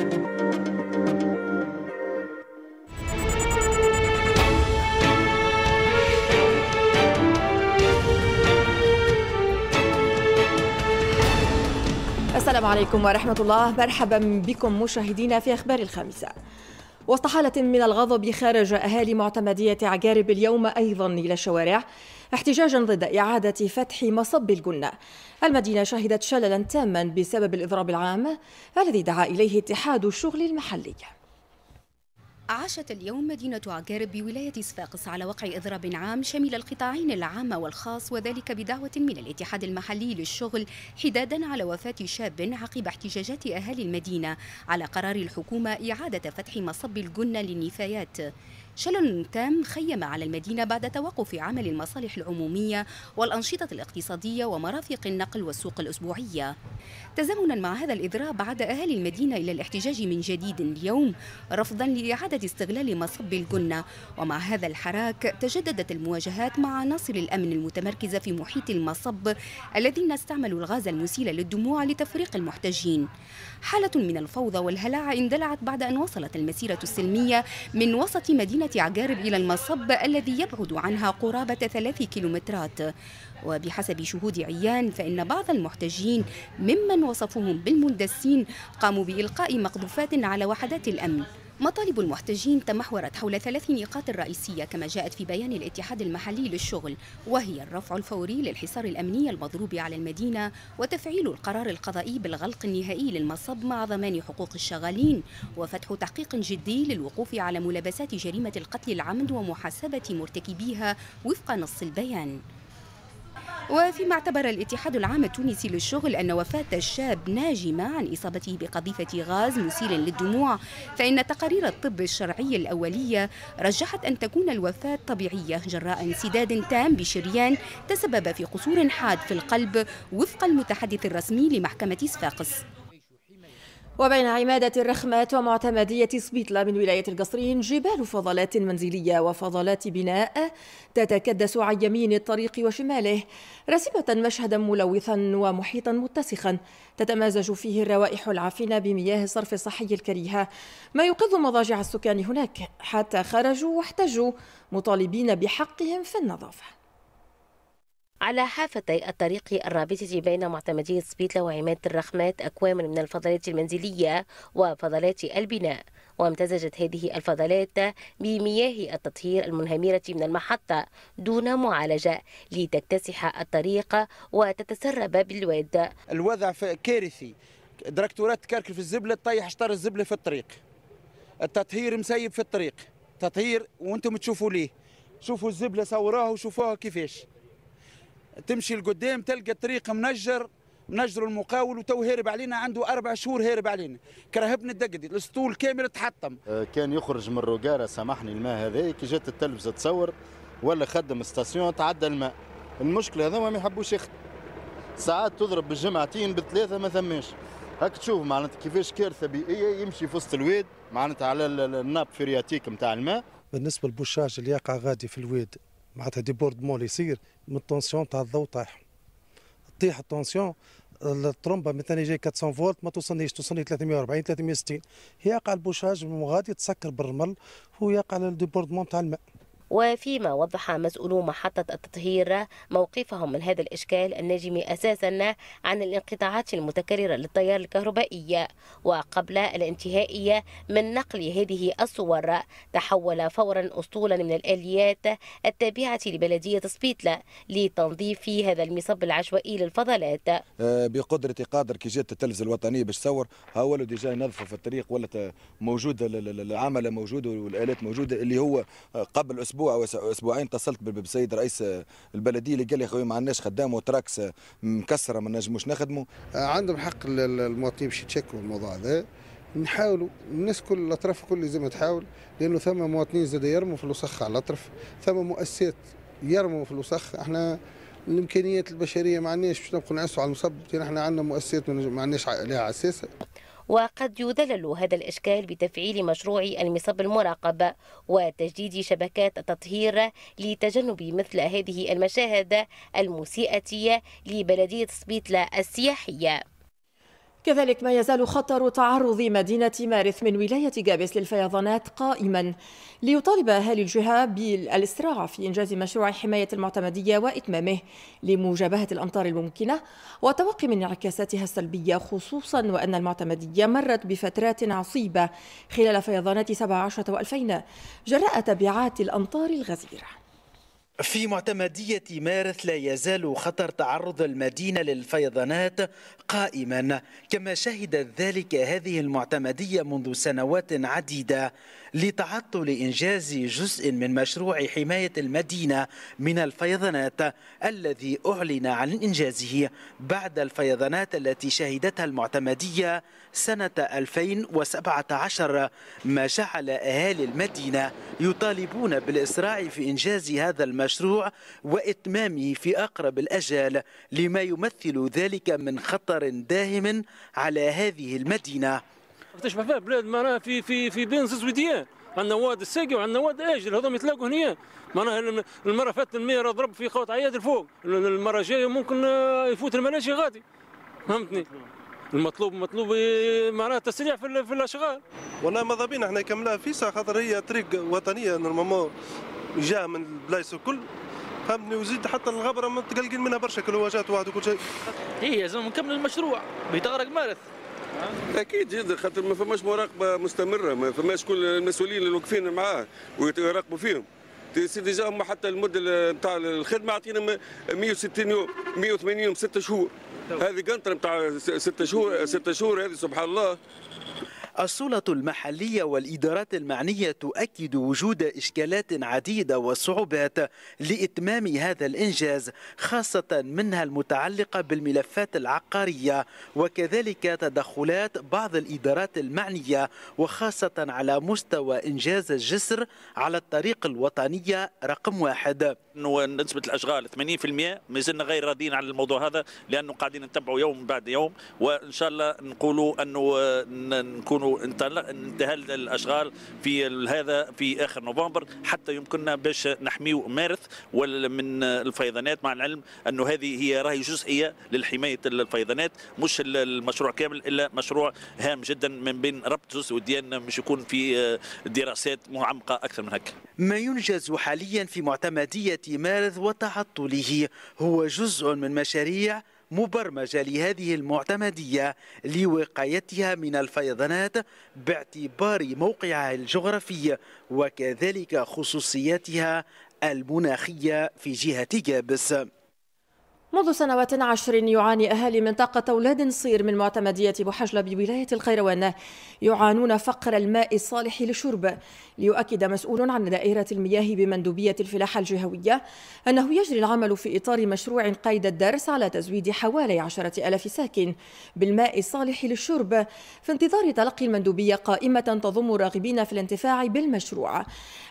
السلام عليكم ورحمة الله مرحبا بكم مشاهدينا في أخبار الخامسة وسط حالة من الغضب خرج أهالي معتمدية عجارب اليوم أيضا إلى الشوارع احتجاجا ضد إعادة فتح مصب الجنة المدينة شهدت شللا تاما بسبب الإضراب العام الذي دعا إليه اتحاد الشغل المحلي عاشت اليوم مدينة عقارب بولاية صفاقس على وقع إضراب عام شمل القطاعين العام والخاص وذلك بدعوة من الاتحاد المحلي للشغل حدادا على وفاة شاب عقب احتجاجات أهالي المدينة على قرار الحكومة إعادة فتح مصب الجنة للنفايات شلل تام خيم على المدينة بعد توقف عمل المصالح العمومية والأنشطة الاقتصادية ومرافق النقل والسوق الأسبوعية تزامنا مع هذا الإضراب عاد أهالي المدينة إلى الاحتجاج من جديد اليوم رفضا لإعادة استغلال مصب الجنة ومع هذا الحراك تجددت المواجهات مع عناصر الأمن المتمركزة في محيط المصب الذين استعملوا الغاز المسيل للدموع لتفريق المحتجين حالة من الفوضى والهلع اندلعت بعد أن وصلت المسيرة السلمية من وسط مدينة عجارب إلى المصب الذي يبعد عنها قرابة ثلاث كيلومترات وبحسب شهود عيان فإن بعض المحتجين ممن وصفوهم بالمندسين قاموا بإلقاء مقذوفات على وحدات الأمن مطالب المحتجين تمحورت حول ثلاث نقاط رئيسية كما جاءت في بيان الاتحاد المحلي للشغل وهي الرفع الفوري للحصار الأمني المضروب على المدينة وتفعيل القرار القضائي بالغلق النهائي للمصب مع ضمان حقوق الشغالين وفتح تحقيق جدي للوقوف على ملابسات جريمة القتل العمد ومحاسبة مرتكبيها وفق نص البيان وفيما اعتبر الاتحاد العام التونسي للشغل أن وفاة الشاب ناجمة عن إصابته بقذيفة غاز مسيل للدموع فإن تقارير الطب الشرعي الأولية رجحت أن تكون الوفاة طبيعية جراء انسداد تام بشريان تسبب في قصور حاد في القلب وفق المتحدث الرسمي لمحكمة صفاقس وبين عمادة الرخمات ومعتمدية سبيطلة من ولاية القصرين جبال فضلات منزلية وفضلات بناء تتكدس عن يمين الطريق وشماله راسمة مشهدا ملوثا ومحيطا متسخا تتمازج فيه الروائح العفنة بمياه الصرف الصحي الكريهة ما يقض مضاجع السكان هناك حتى خرجوا واحتجوا مطالبين بحقهم في النظافة على حافتي الطريق الرابطة بين معتمدي سبيتلا وعماد الرخمات أكوام من الفضلات المنزلية وفضلات البناء وامتزجت هذه الفضلات بمياه التطهير المنهمرة من المحطة دون معالجة لتكتسح الطريق وتتسرب بالواد الوضع كارثي دراكتورات تكركل في الزبلة تطيح شطار الزبلة في الطريق التطهير مسيب في الطريق تطهير وانتم تشوفوا ليه شوفوا الزبلة صوراها وشوفوها كيفاش تمشي لقدام تلقى الطريق منجر منجر المقاول وتو هارب علينا عنده اربع شهور هارب علينا كرهبنا الدقدي الاسطول كامل تحطم آه، كان يخرج من الرقارة سامحني الماء هذا كي جات التلفزه تصور ولا خدم ستاسيون تعدى الماء المشكله هذا ما يحبوش يخدم ساعات تضرب بالجمعتين بالثلاثه ما ثماش هاك تشوف معناتها كيفاش كارثه بيئيه يمشي في وسط الواد معناتها على الناب فرياتيك نتاع الماء بالنسبه للبوشاج اللي يقع غادي في الواد معناتها ديبوردمون اللي يصير من التونسيون تاع الضوء طايح تطيح التونسيون الطرمبه مثلا جاي 400 فولت ما توصلنيش توصلني 340 360 هي قاع البوشاج غادي تسكر بالرمل ويقع الديبوردمون تاع الماء وفيما وضح مسؤولو محطة التطهير موقفهم من هذا الإشكال الناجم أساسا عن الانقطاعات المتكررة للتيار الكهربائي وقبل الانتهاء من نقل هذه الصور تحول فورا أسطولا من الآليات التابعة لبلدية سبيتلا لتنظيف هذا المصب العشوائي للفضلات آه، بقدرة قادر كي جات التلفزة الوطنية باش تصور ها ولو ديجا ينظفوا في الطريق ولا موجودة العمل موجود والآلات موجودة اللي هو آه، قبل أسبوع اسبوع او اسبوعين اتصلت بالسيد رئيس آه، البلديه اللي قال لي خويا ما عندناش خدام وتراكس آه، مكسره ما نجموش نخدموا آه، عندهم حق المواطنين باش يتشكلوا الموضوع هذا نحاولوا الناس كل الاطراف الكل لازم تحاول لانه ثم مواطنين زاد يرموا في الوسخ على الاطرف ثم مؤسسات يرموا في الوسخ احنا الامكانيات البشريه ما عندناش باش نبقوا نعسوا على المصب احنا عندنا مؤسسات ما عندناش عليها عساسه وقد يذلل هذا الإشكال بتفعيل مشروع المصب المراقب وتجديد شبكات التطهير لتجنب مثل هذه المشاهد المسيئة لبلدية سبيتلا السياحية كذلك ما يزال خطر تعرض مدينة مارث من ولاية جابس للفيضانات قائما ليطالب أهالي الجهة بالإسراع في إنجاز مشروع حماية المعتمدية وإتمامه لمجابهة الأمطار الممكنة وتوقي من انعكاساتها السلبية خصوصا وأن المعتمدية مرت بفترات عصيبة خلال فيضانات 17 و2000 جراء تبعات الأمطار الغزيرة في معتمدية مارث لا يزال خطر تعرض المدينة للفيضانات قائما كما شهدت ذلك هذه المعتمدية منذ سنوات عديدة لتعطل إنجاز جزء من مشروع حماية المدينة من الفيضانات الذي أعلن عن إنجازه بعد الفيضانات التي شهدتها المعتمدية سنة 2017 ما جعل أهالي المدينة يطالبون بالإسراع في إنجاز هذا المشروع وإتمامه في أقرب الأجال لما يمثل ذلك من خطر داهم على هذه المدينة تشبه فيها بلاد معناها في في في بين زوز وديان عندنا واد الساقي وعندنا واد اجل هذوما يتلاقوا هنا معناها المره فاتت المية ضرب في خوت عياد الفوق المره الجايه ممكن آه، يفوت المناشي غادي فهمتني المطلوب مطلوب آه، معناها تسريع في, في الاشغال والله ماذا بينا احنا كملها فيسا خاطر هي طريق وطنيه نورمالمون جاء من البلايص الكل فهمتني وزيد حتى الغبره متقلقين منها برشا كلواجات واحد وكل شيء هي إيه، لازم نكمل المشروع بطارق مارث اكيد جدا خاطر ما فماش مراقبه مستمره ما فماش كل المسؤولين اللي واقفين معاه ويراقبوا فيهم سي ديجا هما حتى المده نتاع الخدمه عطينا 160 يوم 180 يوم 6 شهور هذه قنطره نتاع 6 شهور 6 شهور هذه سبحان الله السلطة المحلية والإدارات المعنية تؤكد وجود إشكالات عديدة وصعوبات لإتمام هذا الإنجاز خاصة منها المتعلقة بالملفات العقارية وكذلك تدخلات بعض الإدارات المعنية وخاصة على مستوى إنجاز الجسر على الطريق الوطنية رقم واحد انه نسبه الاشغال 80% مازلنا غير راضيين على الموضوع هذا لانه قاعدين نتبعوا يوم بعد يوم وان شاء الله نقولوا انه نكونوا انتهى الاشغال في هذا في اخر نوفمبر حتى يمكننا باش نحميو مارث من الفيضانات مع العلم انه هذه هي راهي جزئيه للحمايه الفيضانات مش المشروع كامل الا مشروع هام جدا من بين ربط جزء وديان مش يكون في آه، دراسات معمقه اكثر من هكا ما ينجز حاليا في معتمديه مارث وتعطله هو جزء من مشاريع مبرمجة لهذه المعتمدية لوقايتها من الفيضانات باعتبار موقعها الجغرافي وكذلك خصوصياتها المناخية في جهة جابس منذ سنوات عشر يعاني أهالي منطقة أولاد صير من معتمدية بوحجلة بولاية القيروان يعانون فقر الماء الصالح للشرب ليؤكد مسؤول عن دائرة المياه بمندوبية الفلاحة الجهوية أنه يجري العمل في إطار مشروع قيد الدرس على تزويد حوالي عشرة ألاف ساكن بالماء الصالح للشرب في انتظار تلقي المندوبية قائمة تضم الراغبين في الانتفاع بالمشروع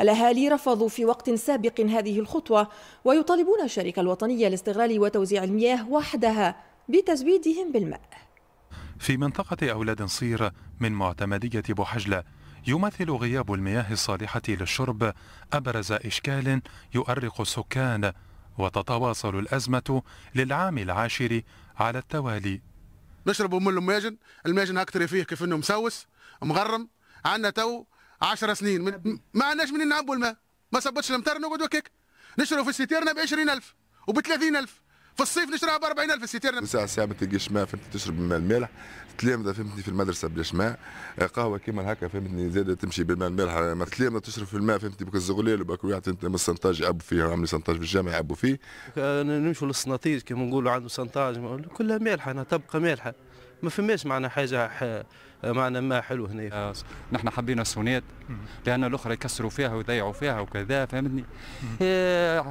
الأهالي رفضوا في وقت سابق هذه الخطوة ويطالبون الشركة الوطنية لاستغلال وتوزيع توزيع المياه وحدها بتزويدهم بالماء في منطقة أولاد نصير من معتمدية بوحجلة يمثل غياب المياه الصالحة للشرب أبرز إشكال يؤرق السكان وتتواصل الأزمة للعام العاشر على التوالي نشربوا من المياجن المياجن أكثر فيه كيف أنه مسوس مغرم عندنا تو 10 سنين من ما عندناش منين نعبوا الماء ما صبتش المطر نقعدوا وكيك نشربوا في ستيرنا ب 20000 وب 30000 في الصيف نشراها ب 40000 الستير نعم. ساعة ساعة ما تلقاش ماء فهمتني تشرب الماء المالح تلامذة فهمتني في المدرسة بلاش ماء آه، قهوة كيما هكا فهمتني زادة تمشي بالماء المالح آه، ما تلامذة تشرب في الماء فهمتني بك الزغلال وبك واحد انت من السنتاج يعبوا فيه عاملين سنتاج في الجامعة يعبوا فيه آه، نمشوا للسناطيج كيما نقولوا عنده سنتاج كلها مالحة أنا تبقى مالحة ما فماش معنا حاجه معنا ما حلو هنا نحن حبينا السونات لان الاخرى يكسروا فيها ويضيعوا فيها وكذا فهمتني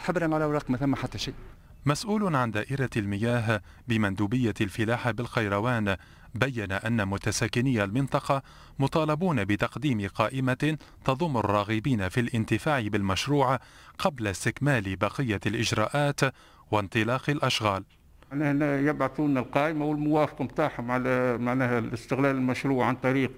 حبرا على اوراق ما ثم حتى شيء مسؤول عن دائرة المياه بمندوبية الفلاحة بالخيروان بين أن متساكني المنطقة مطالبون بتقديم قائمة تضم الراغبين في الانتفاع بالمشروع قبل استكمال بقية الإجراءات وانطلاق الأشغال معناها يبعثون القائمه والموافقه متاحهم على معناها استغلال المشروع عن طريق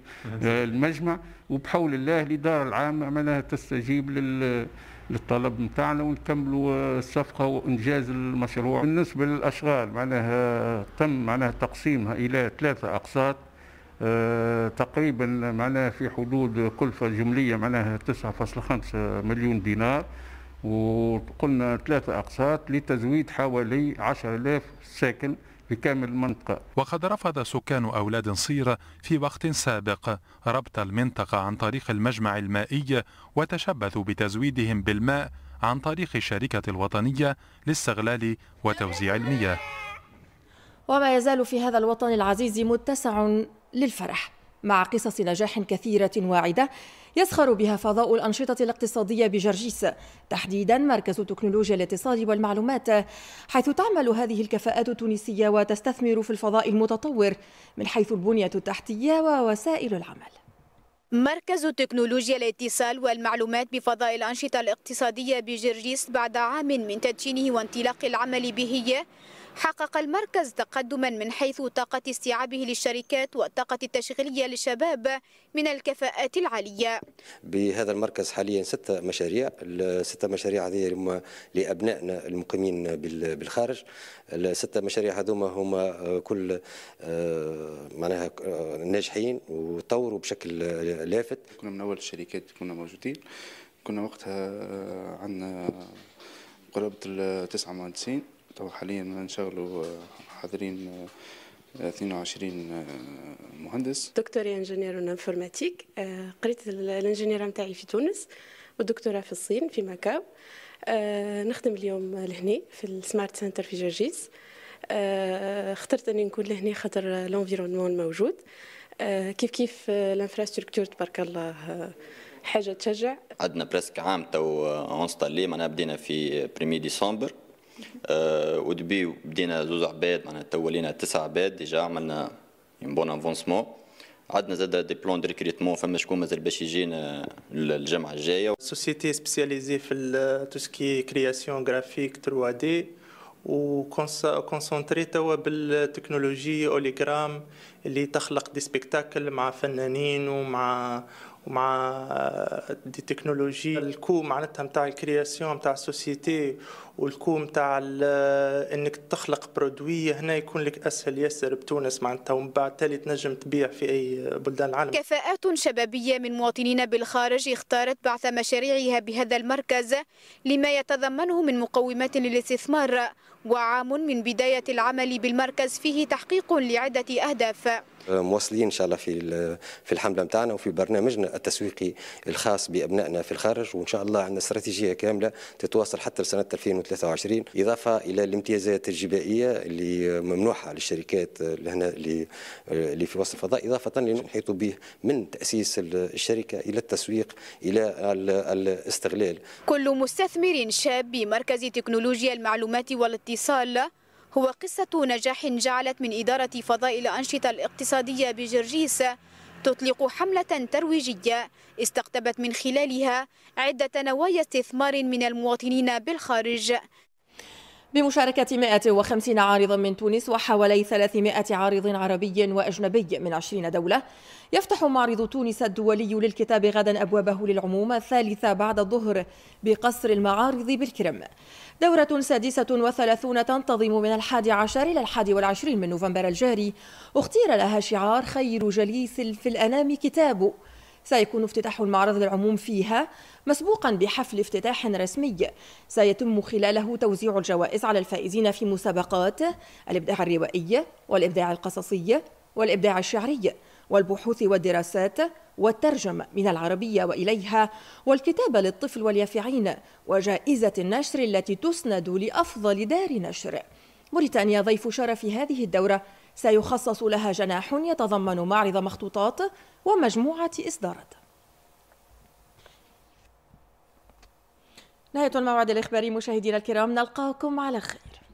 آه، المجمع وبحول الله الاداره العامه معناها تستجيب لل للطلب نتاعنا ونكملوا الصفقه وانجاز المشروع بالنسبه للاشغال معناها تم معناها تقسيمها الى ثلاثه اقساط آه، تقريبا معناها في حدود كلفة جملية معناها 9.5 مليون دينار وقلنا ثلاثة أقساط لتزويد حوالي 10000 ساكن بكامل المنطقة وقد رفض سكان أولاد صير في وقت سابق ربط المنطقة عن طريق المجمع المائي وتشبثوا بتزويدهم بالماء عن طريق الشركة الوطنية لاستغلال وتوزيع المياه وما يزال في هذا الوطن العزيز متسع للفرح مع قصص نجاح كثيرة واعدة يسخر بها فضاء الأنشطة الاقتصادية بجرجيس تحديدا مركز تكنولوجيا الاتصال والمعلومات حيث تعمل هذه الكفاءات التونسية وتستثمر في الفضاء المتطور من حيث البنية التحتية ووسائل العمل مركز تكنولوجيا الاتصال والمعلومات بفضاء الأنشطة الاقتصادية بجرجيس بعد عام من تدشينه وانطلاق العمل به حقق المركز تقدما من حيث طاقة استيعابه للشركات والطاقة التشغيلية للشباب من الكفاءات العالية بهذا المركز حاليا ستة مشاريع الستة مشاريع هذه لأبنائنا المقيمين بالخارج الستة مشاريع هذوما هما آه، كل آه، معناها آه، ناجحين وطوروا بشكل لافت كنا من أول الشركات كنا موجودين كنا وقتها عندنا قرابة التسعة مهندسين تو حاليا نشغلوا حاضرين 22 آه، آه، مهندس دكتوري انجينير انفورماتيك آه، قريت الانجينير نتاعي في تونس والدكتوراه في الصين في ماكاو نخدم اليوم لهنا في السمارت سنتر في جرجيس اخترت اني نكون لهنا خاطر لونفيرونمون موجود كيف كيف الانفراستركتور تبارك الله حاجه تشجع عندنا برسك عام تو اونستالي معناها بدينا في بريمي ديسمبر ودبي بدينا زوز عباد معناها تولينا تسع عباد ديجا عملنا بون افونسمون عندنا زاد دي بلون دو ريكريتمون فما شكون مازال باش يجينا الجمعه الجايه سوسيتي سبيسياليزي في تو سكي كرياسيون غرافيك 3 دي وكونسونتري توا بالتكنولوجي اوليغرام اللي تخلق دي سبيكتاكل مع فنانين ومع ومع آه، دي تكنولوجي الكو معناتها نتاع الكرياسيون نتاع السوسيتي والكو نتاع آه، انك تخلق برودوي هنا يكون لك اسهل ياسر بتونس معناتها ومن بعد تالي تنجم تبيع في اي بلدان العالم كفاءات شبابيه من مواطنين بالخارج اختارت بعث مشاريعها بهذا المركز لما يتضمنه من مقومات للاستثمار وعام من بداية العمل بالمركز فيه تحقيق لعدة أهداف مواصلين ان شاء الله في في الحمله نتاعنا وفي برنامجنا التسويقي الخاص بابنائنا في الخارج وان شاء الله عندنا استراتيجيه كامله تتواصل حتى لسنه 2023 اضافه الى الامتيازات الجبائيه اللي ممنوحه للشركات اللي هنا اللي في وسط الفضاء اضافه لنحيط به من تاسيس الشركه الى التسويق الى الاستغلال كل مستثمر شاب بمركز تكنولوجيا المعلومات والاتصال هو قصة نجاح جعلت من إدارة فضاء الأنشطة الاقتصادية بجرجيس تطلق حملة ترويجية استقطبت من خلالها عدة نوايا استثمار من المواطنين بالخارج بمشاركة 150 عارضا من تونس وحوالي 300 عارض عربي وأجنبي من 20 دولة يفتح معرض تونس الدولي للكتاب غدا أبوابه للعموم الثالثة بعد الظهر بقصر المعارض بالكرم دورة سادسة وثلاثون تنتظم من الحادي عشر إلى الحادي والعشرين من نوفمبر الجاري اختير لها شعار خير جليس في الأنام كتابه سيكون افتتاح المعرض للعموم فيها مسبوقا بحفل افتتاح رسمي سيتم خلاله توزيع الجوائز على الفائزين في مسابقات الإبداع الروائي والإبداع القصصي والإبداع الشعري والبحوث والدراسات والترجمة من العربية وإليها والكتابة للطفل واليافعين وجائزة النشر التي تسند لأفضل دار نشر موريتانيا ضيف شرف هذه الدورة سيخصص لها جناح يتضمن معرض مخطوطات ومجموعة إصدارات نهاية الموعد الإخباري مشاهدينا الكرام نلقاكم على خير